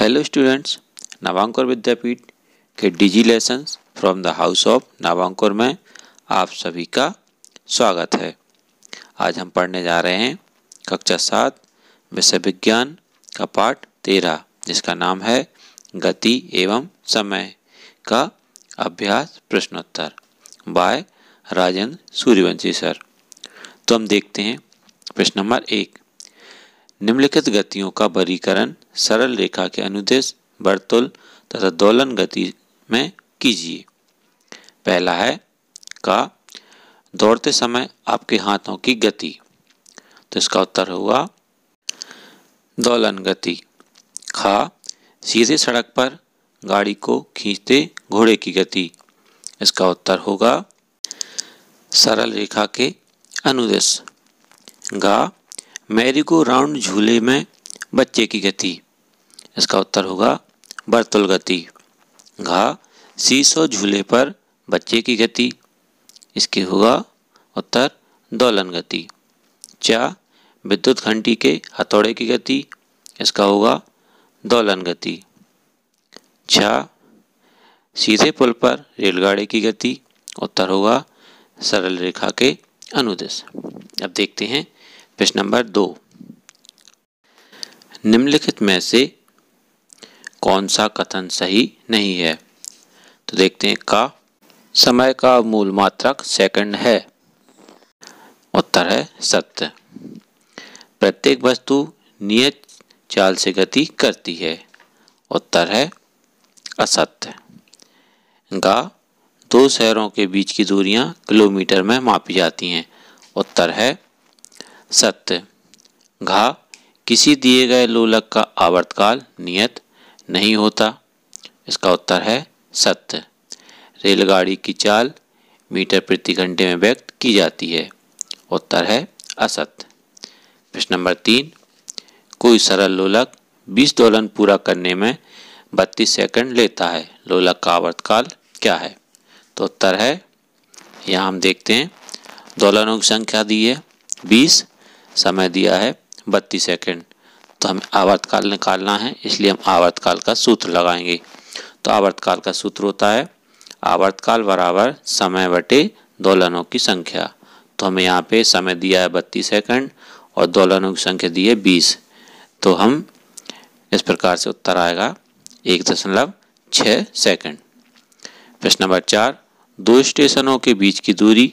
hello students Navankur Vidyapeeth के digi lessons from the house of Navankur में आप सभी का स्वागत है आज हम पढ़ने जा रहे हैं कक्षा सात विषय विज्ञान का पाठ तेरह जिसका नाम है गति एवं समय का अभ्यास प्रश्नोत्तर बाय राजेंद्र सूर्यवंशी सर तो हम देखते हैं प्रश्न नंबर एक निम्नलिखित गतियों का वर्गीकरण सरल रेखा के अनुदेश बर्तुल तथा दोलन गति में कीजिए पहला है का दौड़ते समय आपके हाथों की गति तो इसका उत्तर हुआ दोलन गति खा सीधे सड़क पर गाड़ी को खींचते घोड़े की गति इसका उत्तर होगा सरल रेखा के अनुदेश गा मैरी को राउंड झूले में बच्चे की गति इसका उत्तर होगा बर्तुल गति घा सीसो झूले पर बच्चे की गति इसके होगा उत्तर दौलन गति चा विद्युत घंटी के हथौड़े की गति इसका होगा दौलन गति छा सीधे पुल पर रेलगाड़ी की गति उत्तर होगा सरल रेखा के अनुदेश अब देखते हैं प्रश्न नंबर दो निम्नलिखित में से कौन सा कथन सही नहीं है तो देखते हैं का समय का मूल मात्रक सेकंड है उत्तर है सत्य प्रत्येक वस्तु नियत चाल से गति करती है उत्तर है असत्य गा दो शहरों के बीच की दूरियां किलोमीटर में मापी जाती हैं उत्तर है सत्य घा किसी दिए गए लोलक का आवर्तकाल नियत नहीं होता इसका उत्तर है सत्य रेलगाड़ी की चाल मीटर प्रति घंटे में व्यक्त की जाती है उत्तर है असत्य प्रश्न नंबर तीन कोई सरल लोलक 20 दोलन पूरा करने में 32 सेकंड लेता है लोलक का आवर्तकाल क्या है तो उत्तर है यहाँ हम देखते हैं दोलनों की संख्या दी है समय दिया है बत्तीस सेकेंड तो हमें आवर्तकाल निकालना है इसलिए हम आवर्तकाल का सूत्र लगाएंगे तो आवर्तकाल का सूत्र होता है आवर्तकाल बराबर समय बटे दोलनों की संख्या तो हमें यहाँ पे समय दिया है बत्तीस सेकंड और दोलनों की संख्या दी है बीस तो हम इस प्रकार से उत्तर आएगा एक दशमलव छः सेकेंड प्रश्न नंबर चार दो स्टेशनों के बीच की दूरी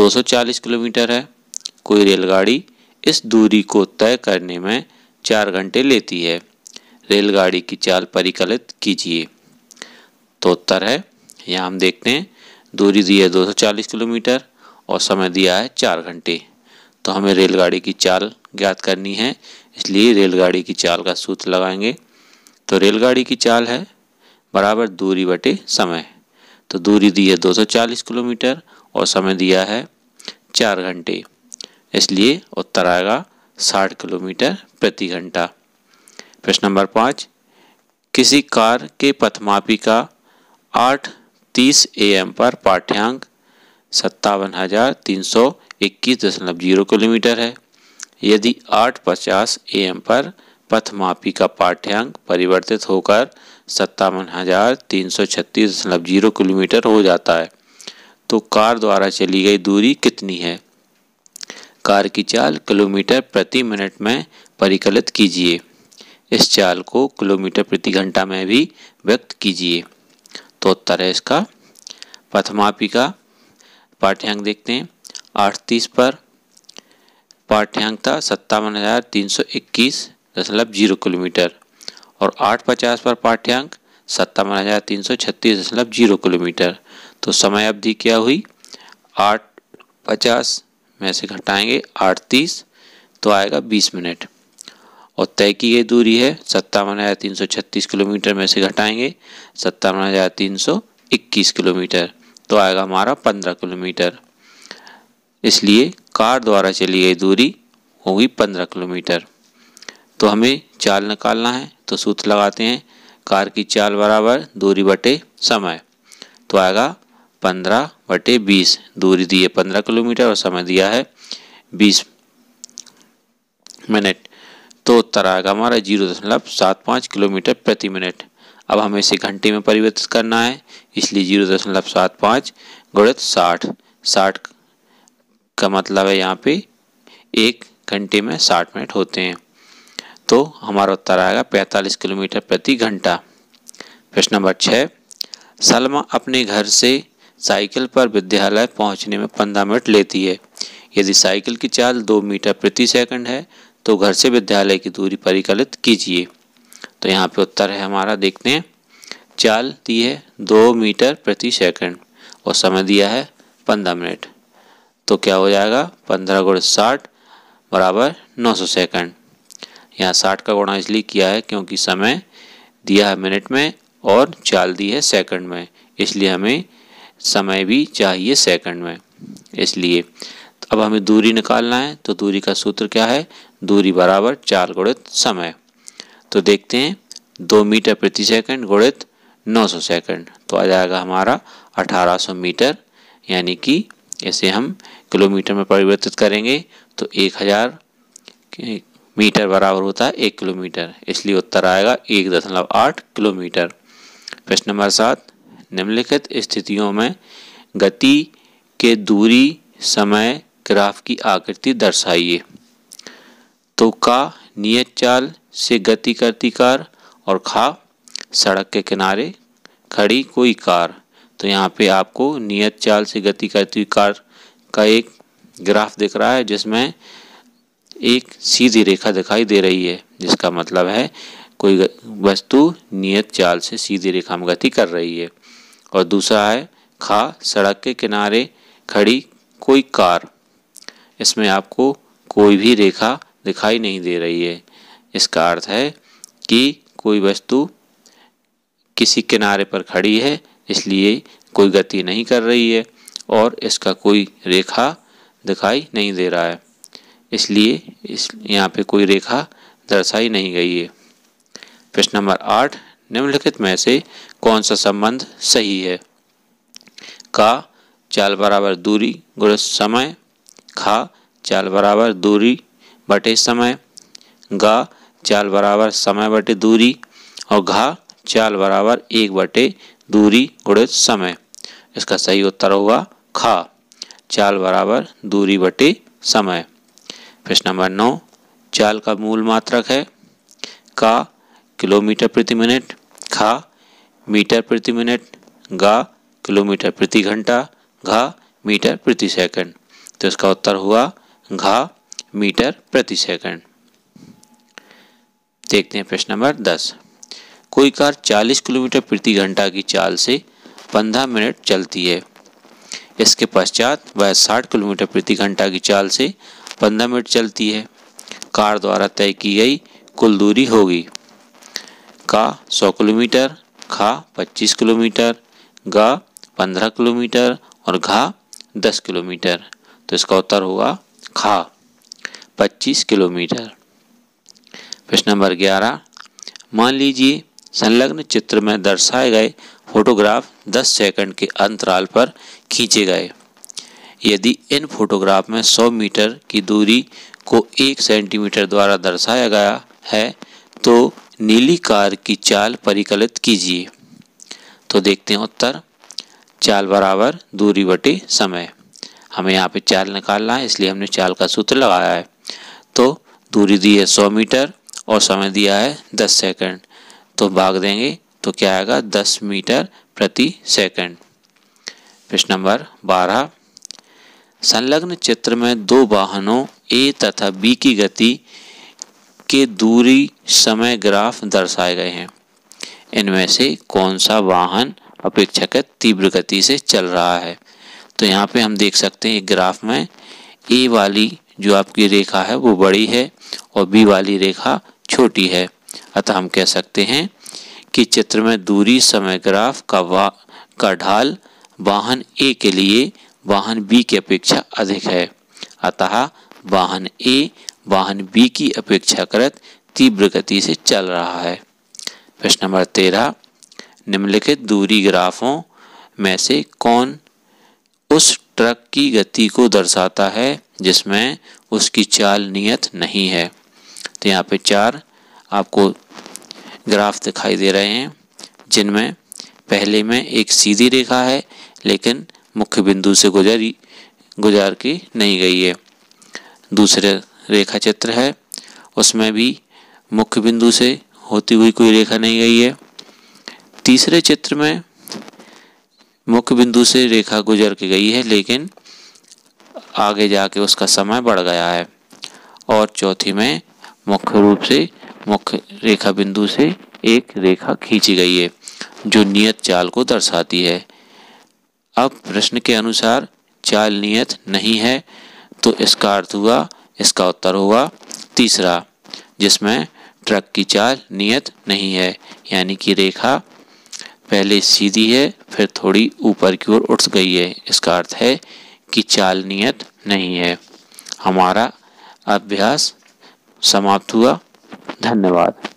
240 किलोमीटर है कोई रेलगाड़ी इस दूरी को तय करने में चार घंटे लेती है रेलगाड़ी की चाल परिकलित कीजिए तो उत्तर है यहाँ हम देखते हैं दूरी दी है 240 किलोमीटर और समय दिया है चार घंटे तो हमें रेलगाड़ी की चाल ज्ञात करनी है इसलिए रेलगाड़ी की चाल का सूत्र लगाएंगे तो रेलगाड़ी की चाल है बराबर दूरी बटे समय तो दूरी दी है 240 किलोमीटर और समय दिया है चार घंटे इसलिए उत्तर आएगा साठ किलोमीटर प्रति घंटा प्रश्न नंबर पाँच किसी कार के पथमापी का आठ तीस एम पर पाठ्यांक सत्तावन हज़ार तीन सौ इक्कीस दशमलव जीरो किलोमीटर है यदि आठ पचास एम पर पथमापी का पाठ्यांक परिवर्तित होकर सत्तावन हज़ार तीन सौ छत्तीस दशमलव जीरो किलोमीटर हो जाता है तो कार द्वारा चली गई दूरी कितनी है कार की चाल किलोमीटर प्रति मिनट में परिकलित कीजिए इस चाल को किलोमीटर प्रति घंटा में भी व्यक्त कीजिए तो उत्तर है इसका प्रथमापी का पाठ्यांक देखते हैं आठ तीस पर पाठ्यांक था सत्तावन हज़ार तीन सौ इक्कीस दशमलव जीरो किलोमीटर और आठ पचास पर पाठ्यांक सत्तावन हज़ार तीन सौ छत्तीस दशमलव जीरो किलोमीटर तो समय अवधि क्या हुई आठ पचास में से घटाएंगे अड़तीस तो आएगा बीस मिनट और तय की गई दूरी है सत्तावन हज़ार तीन सौ छत्तीस किलोमीटर में से घटाएंगे सत्तावन हज़ार तीन सौ इक्कीस किलोमीटर तो आएगा हमारा पंद्रह किलोमीटर इसलिए कार द्वारा चली गई दूरी होगी पंद्रह किलोमीटर तो हमें चाल निकालना है तो सूत्र लगाते हैं कार की चाल बराबर दूरी बटे समय तो आएगा पंद्रह बटे बीस दूरी दी है पंद्रह किलोमीटर और समय दिया है बीस मिनट तो उत्तर आएगा हमारा जीरो दशमलव सात पाँच किलोमीटर प्रति मिनट अब हमें इसे घंटे में परिवर्तित करना है इसलिए जीरो दशमलव सात पाँच गुणित साठ साठ का मतलब है यहाँ पे एक घंटे में साठ मिनट होते हैं तो हमारा उत्तर आएगा पैंतालीस किलोमीटर प्रति घंटा प्रश्न नंबर छः सलमा अपने घर से साइकिल पर विद्यालय पहुंचने में पंद्रह मिनट लेती है यदि साइकिल की चाल दो मीटर प्रति सेकंड है तो घर से विद्यालय की दूरी परिकलित कीजिए तो यहाँ पे उत्तर है हमारा देखते हैं चाल दी है दो मीटर प्रति सेकंड और समय दिया है पंद्रह मिनट तो क्या हो जाएगा पंद्रह गुण साठ बराबर नौ सौ सेकेंड यहाँ साठ का गुणा इसलिए किया है क्योंकि समय दिया है मिनट में और चाल दी है सेकंड में इसलिए हमें समय भी चाहिए सेकंड में इसलिए तो अब हमें दूरी निकालना है तो दूरी का सूत्र क्या है दूरी बराबर चार गुणित समय तो देखते हैं दो मीटर प्रति सेकंड गुणित 900 सेकेंड तो आ जाएगा हमारा 1800 मीटर यानी कि इसे हम किलोमीटर में परिवर्तित करेंगे तो 1000 मीटर बराबर होता है एक किलोमीटर इसलिए उत्तर आएगा एक दशमलव आठ किलोमीटर प्रश्न नंबर सात निम्नलिखित स्थितियों में गति के दूरी समय ग्राफ की आकृति दर्शाइए तो का नियत चाल से गति करती कार और खा सड़क के किनारे खड़ी कोई कार तो यहाँ पे आपको नियत चाल से गति करती कार का एक ग्राफ दिख रहा है जिसमें एक सीधी रेखा दिखाई दे रही है जिसका मतलब है कोई वस्तु नियत चाल से सीधी रेखा में गति कर रही है और दूसरा है खा सड़क के किनारे खड़ी कोई कार इसमें आपको कोई भी रेखा दिखाई नहीं दे रही है इसका अर्थ है कि कोई वस्तु किसी किनारे पर खड़ी है इसलिए कोई गति नहीं कर रही है और इसका कोई रेखा दिखाई नहीं दे रहा है इसलिए इस यहाँ पे कोई रेखा दर्शाई नहीं गई है प्रश्न नंबर आठ निम्नलिखित में से कौन सा संबंध सही है का चाल बराबर दूरी गुड़ समय खा चाल बराबर दूरी बटे समय गा चाल बराबर समय बटे दूरी और घा चाल बराबर एक बटे दूरी गुणित समय इसका सही उत्तर होगा खा चाल बराबर दूरी बटे समय प्रश्न नंबर नौ चाल का मूल मात्रक है का किलोमीटर प्रति मिनट खा मीटर प्रति मिनट गा किलोमीटर प्रति घंटा घा मीटर प्रति सेकंड तो इसका उत्तर हुआ घा मीटर प्रति सेकंड देखते हैं प्रश्न नंबर दस कोई कार 40 किलोमीटर प्रति घंटा की चाल से 15 मिनट चलती है इसके पश्चात वह 60 किलोमीटर प्रति घंटा की चाल से 15 मिनट चलती है कार द्वारा तय की गई कुल दूरी होगी का 100 किलोमीटर खा 25 किलोमीटर ग 15 किलोमीटर और घा 10 किलोमीटर तो इसका उत्तर होगा खा 25 किलोमीटर प्रश्न नंबर 11 मान लीजिए संलग्न चित्र में दर्शाए गए फोटोग्राफ 10 सेकंड के अंतराल पर खींचे गए यदि इन फोटोग्राफ में 100 मीटर की दूरी को एक सेंटीमीटर द्वारा दर्शाया गया है तो नीली कार की चाल परिकलित कीजिए तो देखते हैं उत्तर चाल बराबर दूरी बटे समय हमें यहाँ पे चाल निकालना है इसलिए हमने चाल का सूत्र लगाया है तो दूरी दी है सौ मीटर और समय दिया है दस सेकंड तो भाग देंगे तो क्या आएगा दस मीटर प्रति सेकंड प्रश्न नंबर बारह संलग्न चित्र में दो वाहनों ए तथा बी की गति के दूरी समय ग्राफ दर्शाए गए हैं इनमें से कौन सा वाहन अपेक्षाकृत तीव्र गति से चल रहा है तो यहाँ पे हम देख सकते हैं एक ग्राफ में ए वाली जो आपकी रेखा है वो बड़ी है और बी वाली रेखा छोटी है अतः हम कह सकते हैं कि चित्र में दूरी समय ग्राफ का वा का ढाल वाहन ए के लिए वाहन बी की अपेक्षा अधिक है अतः वाहन ए वाहन बी की अपेक्षाकृत तीव्र गति से चल रहा है प्रश्न नंबर तेरह निम्नलिखित दूरी ग्राफों में से कौन उस ट्रक की गति को दर्शाता है जिसमें उसकी चाल नियत नहीं है तो यहाँ पे चार आपको ग्राफ दिखाई दे रहे हैं जिनमें पहले में एक सीधी रेखा है लेकिन मुख्य बिंदु से गुजरी गुजार की नहीं गई है दूसरे रेखा चित्र है उसमें भी मुख्य बिंदु से होती हुई कोई रेखा नहीं गई है तीसरे चित्र में मुख्य बिंदु से रेखा गुजर के गई है लेकिन आगे जाके उसका समय बढ़ गया है और चौथी में मुख्य रूप से मुख्य रेखा बिंदु से एक रेखा खींची गई है जो नियत चाल को दर्शाती है अब प्रश्न के अनुसार चाल नियत नहीं है तो इसका अर्थ हुआ इसका उत्तर होगा तीसरा जिसमें ट्रक की चाल नियत नहीं है यानी कि रेखा पहले सीधी है फिर थोड़ी ऊपर की ओर उठ गई है इसका अर्थ है कि चाल नियत नहीं है हमारा अभ्यास समाप्त हुआ धन्यवाद